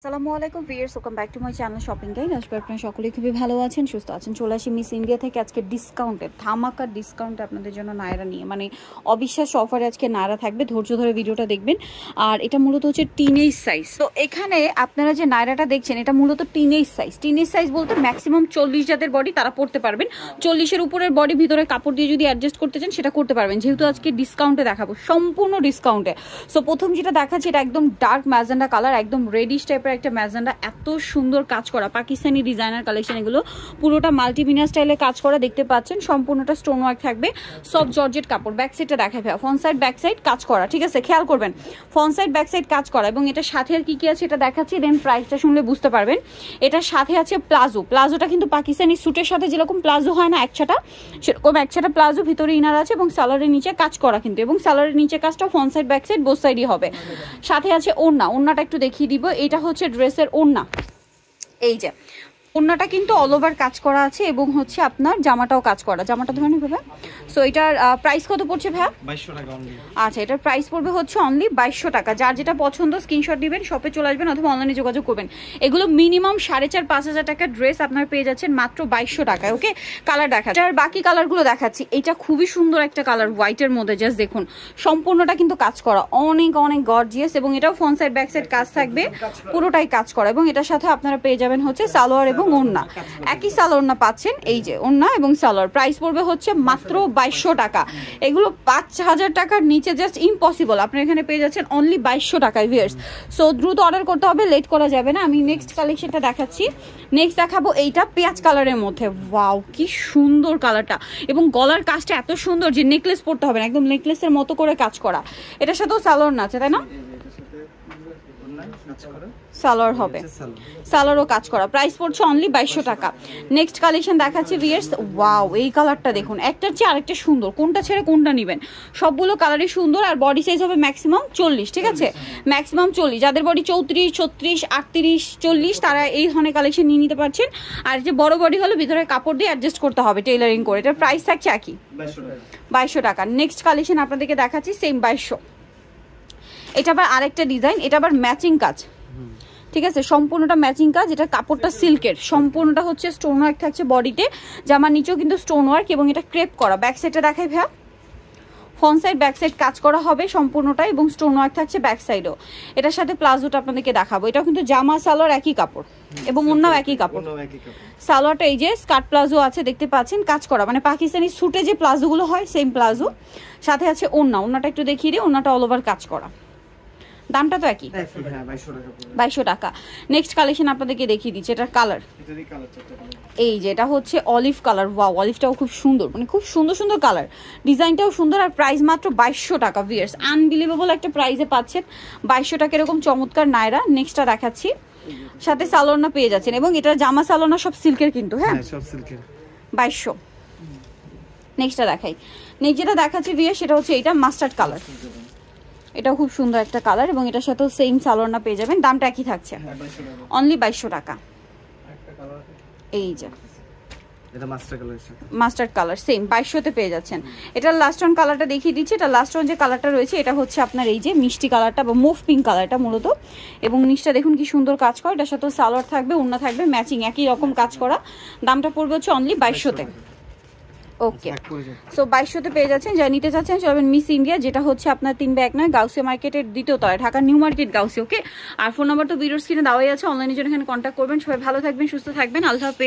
আসসালামু আলাইকুম viewers welcome back to my channel shopping guide আসবে আপনারা সকলেই খুবই ভালো আছেন সুস্থ আছেন চলে আসি মিস ইন্ডিয়া থেকে আজকে ডিসকাউন্টের ধামাকা ডিসকাউন্টে আপনাদের জন্য নায়রা নিয়ে মানে অবিশ্বাস অফারে আজকে নায়রা থাকবে ধৈর্য ধরে ভিডিওটা দেখবেন আর এটা মূলত হচ্ছে টিনেজ সাইজ তো এখানে আপনারা যে নায়রাটা দেখছেন এটা মূলত টিনেজ সাইজ টিনেজ সাইজ বলতে ম্যাক্সিমাম চল্লিশ যাদের বডি তারা পড়তে পারবেন চল্লিশের উপরের বডি ভিতরে কাপড় দিয়ে যদি অ্যাডজাস্ট করতে চান সেটা করতে পারবেন যেহেতু আজকে ডিসকাউন্টে দেখাবো সম্পূর্ণ ডিসকাউন্টে সো প্রথম যেটা দেখাচ্ছে এটা একদম ডার্ক ম্যাজেন্ডা কালার একদম রেডিশ টাইপের টাইপের একটা ম্যাজেন্ডা এত সুন্দর কাজ করা পাকিস্তানি ডিজাইনার কালেকশন এগুলো পুরোটা মাল্টিমিনা স্টাইলে কাজ করা দেখতে পাচ্ছেন সম্পূর্ণটা স্টোন ওয়ার্ক থাকবে সব জর্জেট কাপড় ব্যাক সাইডটা দেখা ফেয়া ফ্রন্ট সাইড ব্যাক সাইড কাজ করা ঠিক আছে খেয়াল করবেন ফ্রন্ট সাইড ব্যাক সাইড কাজ করা এবং এটা সাথে আর কি কি আছে এটা দেখাচ্ছি দেন প্রাইসটা শুনলে বুঝতে পারবেন এটার সাথে আছে প্লাজো প্লাজোটা কিন্তু পাকিস্তানি স্যুটের সাথে যেরকম প্লাজো হয় না একছাটা সেরকম একছাটা প্লাজো ভিতরে ইনার আছে এবং স্যালারের নিচে কাজ করা কিন্তু এবং স্যালারের নিচে কাজটা front side back side both সাইডই হবে সাথে আছে ওড়না ওড়নাটা একটু দেখিয়ে দিব এটা হচ্ছে হচ্ছে ড্রেসের ওড়না এই যে ওনাটা কিন্তু অল ওভার কাজ করা আছে এবং হচ্ছে আপনার জামাটাও কাজ করা জামাটা ধরেন ভাবে সো এটার প্রাইস কত পড়ছে ভাই আচ্ছা এটার প্রাইস পড়বে হচ্ছে অনলি বাইশশো টাকা যার যেটা পছন্দ স্ক্রিনশট দিবেন শপে চলে আসবেন অথবা অনলাইনে যোগাযোগ করবেন এগুলো মিনিমাম সাড়ে চার পাঁচ হাজার টাকার ড্রেস আপনার পেয়ে যাচ্ছেন মাত্র বাইশশো টাকায় ওকে কালার দেখাচ্ছি আর বাকি কালারগুলো দেখাচ্ছি এটা খুবই সুন্দর একটা কালার হোয়াইটের মধ্যে জাস্ট দেখুন সম্পূর্ণটা কিন্তু কাজ করা অনেক অনেক গর্জিয়াস এবং এটাও ফ্রন্ট সাইড ব্যাক সাইড কাজ থাকবে পুরোটাই কাজ করা এবং এটার সাথে আপনারা পেয়ে যাবেন হচ্ছে সালোয়ার এবং এবং ওড়না একই সাল ওড়না পাচ্ছেন এই যে ওড়না এবং সালোয়ার প্রাইস পড়বে হচ্ছে মাত্র বাইশশো টাকা এগুলো পাঁচ হাজার টাকার নিচে জাস্ট ইম্পসিবল আপনি এখানে পেয়ে যাচ্ছেন অনলি বাইশশো টাকায় ভিয়ার্স সো দ্রুত অর্ডার করতে হবে লেট করা যাবে না আমি নেক্সট কালেকশনটা দেখাচ্ছি নেক্সট দেখাবো এইটা পেঁয়াজ কালারের মধ্যে ওয়াও কি সুন্দর কালারটা এবং গলার কাজটা এত সুন্দর যে নেকলেস পড়তে হবে না একদম নেকলেসের মতো করে কাজ করা এটার সাথেও সালোয়ার আছে তাই না সালোয়ার হবে সালোয়ারও কাজ করা প্রাইস পড়ছে অনলি বাইশশো টাকা নেক্সট কালেকশন দেখাচ্ছি ভিয়ার্স ওয়াও এই কালারটা দেখুন একটার চেয়ে আরেকটা সুন্দর কোনটা ছেড়ে কোনটা নেবেন সবগুলো কালারই সুন্দর আর বডি সাইজ হবে ম্যাক্সিমাম চল্লিশ ঠিক আছে ম্যাক্সিমাম চল্লিশ যাদের বডি চৌত্রিশ ছত্রিশ আটত্রিশ চল্লিশ তারা এই ধরনের কালেকশন নিয়ে নিতে পারছেন আর যে বড় বডি হলো ভিতরে কাপড় দিয়ে অ্যাডজাস্ট করতে হবে টেলারিং করে এটার প্রাইস থাকছে একই বাইশশো টাকা নেক্সট কালেকশন আপনাদেরকে দেখাচ্ছি সেম বাইশশো এটা আবার আরেকটা ডিজাইন এটা আবার ম্যাচিং কাজ ঠিক আছে সম্পূর্ণটা ম্যাচিং কাজ এটা কাপড়টা সিল্কের সম্পূর্ণটা হচ্ছে স্টোন ওয়ার্ক থাকছে বডিতে জামার নিচেও কিন্তু স্টোন ওয়ার্ক এবং এটা ক্রেপ করা ব্যাক সাইডটা দেখাই ভাইয়া ফ্রন্ট সাইড ব্যাক সাইড কাজ করা হবে সম্পূর্ণটা এবং স্টোন ওয়ার্ক থাকছে ব্যাক সাইডও এটার সাথে প্লাজোটা আপনাদেরকে দেখাবো এটাও কিন্তু জামা সালোয়ার একই কাপড় এবং অন্যও একই কাপড় সালোয়ারটা এই যে স্কার্ট প্লাজো আছে দেখতে পাচ্ছেন কাজ করা মানে পাকিস্তানি স্যুটে যে প্লাজোগুলো হয় সেম প্লাজো সাথে আছে অন্য অন্যটা একটু দেখিয়ে দিই অন্যটা অল ওভার কাজ করা দামটা তো একই হ্যাঁ, হ্যাঁ, বাইশশো টাকা নেক্সট কালেকশন আপনাদেরকে দেখিয়ে দিচ্ছি এটার কালার এই যে এটা হচ্ছে অলিভ কালার ওয়া অলিভটাও খুব সুন্দর মানে খুব সুন্দর সুন্দর কালার ডিজাইনটাও সুন্দর আর প্রাইস মাত্র বাইশশো টাকা ভিয়ার্স আনবিলিভেবল একটা প্রাইসে পাচ্ছেন বাইশশো টাকা এরকম চমৎকার নায়রা নেক্সটটা দেখাচ্ছি সাথে সালোনা পেয়ে যাচ্ছেন এবং এটার জামা সালোনা সব সিল্কের কিন্তু হ্যাঁ, হ্যাঁ সব সিল্কের বাইশশো নেক্সটটা দেখাই নেক্সট যেটা দেখাচ্ছি ভিয়ার সেটা হচ্ছে এটা মাস্টার্ড কালার এটা খুব সুন্দর একটা কালার এবং এটার সাথেও সেম সালোয়ারনা পেয়ে যাবেন দামটা একই থাকছে অনলি হ্যাঁ, বাইশশো টাকা এই যে মাস্টার্ড কালার সেম বাইশশোতে পেয়ে যাচ্ছেন এটা কালারটা দেখিয়ে দিচ্ছি এটা যে কালারটা রয়েছে এটা হচ্ছে আপনার এই যে মিষ্টি কালারটা বা মুভ পিঙ্ক কালারটা মূলত এবং নিচটা দেখুন সুন্দর কাজ করে এটার সালোয়ার থাকবে থাকবে ম্যাচিং একই রকম কাজ করা দামটা পড়বে হচ্ছে অনলি বাইশশোতে ওকে সো বাইশশোতে পেয়ে যাচ্ছেন যা নিতে চাচ্ছেন চলবেন মিস ইন্ডিয়া যেটা হচ্ছে আপনার তিন ব্যাগ নয় গাউসিয়া মার্কেটের দ্বিতীয় তলায় ঢাকা নিউ মার্কেট গাউসি ওকে আর ফোন নাম্বার তো ভিডিওর স্ক্রিনে দেওয়াই আছে অনলাইনের জন্য এখানে কন্ট্যাক্ট করবেন সবাই ভালো থাকবেন সুস্থ থাকবেন আল্লাহ